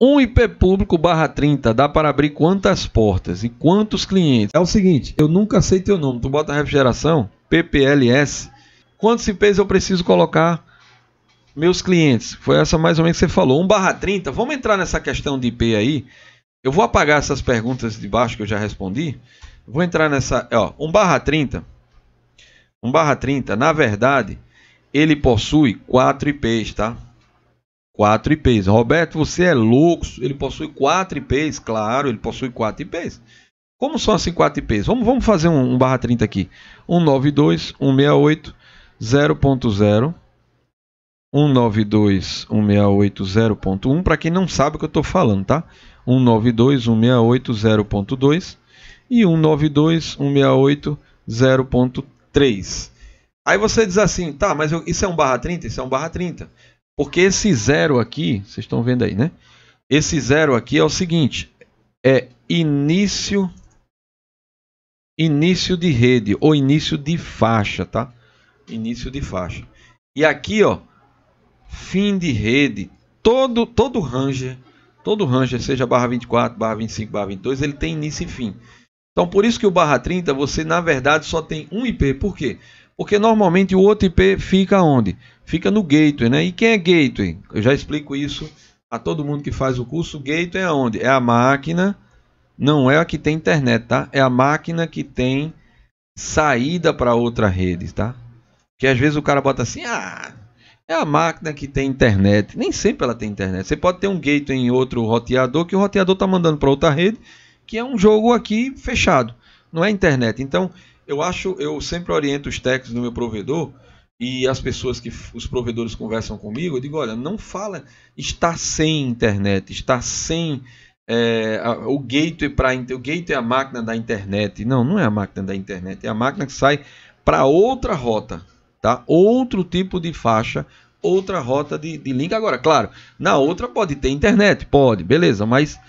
Um IP público barra 30 dá para abrir quantas portas e quantos clientes? É o seguinte, eu nunca sei teu nome. Tu bota refrigeração, PPLS. Quantos IPs eu preciso colocar? Meus clientes. Foi essa mais ou menos que você falou. 1 barra 30. Vamos entrar nessa questão de IP aí. Eu vou apagar essas perguntas de baixo que eu já respondi. Vou entrar nessa. Ó, 1 barra 30. 1 barra 30, na verdade, ele possui 4 IPs, tá? Quatro IPs. Roberto, você é louco. Ele possui quatro IPs, claro, ele possui quatro IPs. Como são assim quatro IPs? Vamos, vamos fazer um, um barra 30 aqui. 192, 168, 0.0. 192.168.0.1 para quem não sabe o que eu estou falando, tá? 192.168.0.2 e 192.168.0.3. Aí você diz assim, tá, mas eu, isso é um barra 30? Isso é um barra 30. Porque esse zero aqui, vocês estão vendo aí, né? Esse zero aqui é o seguinte, é início início de rede ou início de faixa, tá? Início de faixa. E aqui, ó, fim de rede. Todo todo ranger, todo ranger, seja barra 24, barra 25, barra 22, ele tem início e fim. Então, por isso que o barra 30, você na verdade só tem um IP. Por quê? Porque normalmente o outro IP fica onde? fica no gateway, né? E quem é gateway? Eu já explico isso a todo mundo que faz o curso. O gateway é onde? É a máquina, não é a que tem internet, tá? É a máquina que tem saída para outra rede, tá? Que às vezes o cara bota assim, ah, é a máquina que tem internet. Nem sempre ela tem internet. Você pode ter um gateway em outro roteador que o roteador tá mandando para outra rede, que é um jogo aqui fechado, não é internet. Então, eu acho, eu sempre oriento os técnicos do meu provedor e as pessoas que os provedores conversam comigo, eu digo, olha, não fala está sem internet, está sem é, o gateway para o gateway é a máquina da internet. Não, não é a máquina da internet, é a máquina que sai para outra rota, tá? Outro tipo de faixa, outra rota de, de link. Agora, claro, na outra pode ter internet, pode, beleza, mas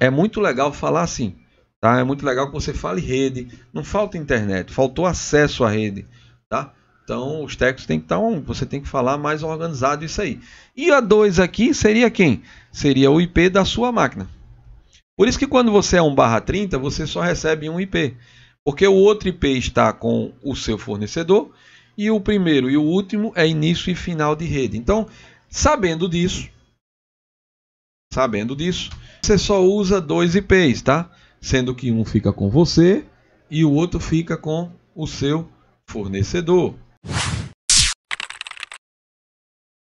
é muito legal falar assim, tá? É muito legal que você fale rede, não falta internet, faltou acesso à rede, tá? Então, os técnicos têm que estar tá um, você tem que falar mais organizado isso aí. E a 2 aqui seria quem? Seria o IP da sua máquina. Por isso que quando você é 1 barra 30, você só recebe um IP. Porque o outro IP está com o seu fornecedor e o primeiro e o último é início e final de rede. Então, sabendo disso, sabendo disso, você só usa dois IPs, tá? Sendo que um fica com você e o outro fica com o seu fornecedor.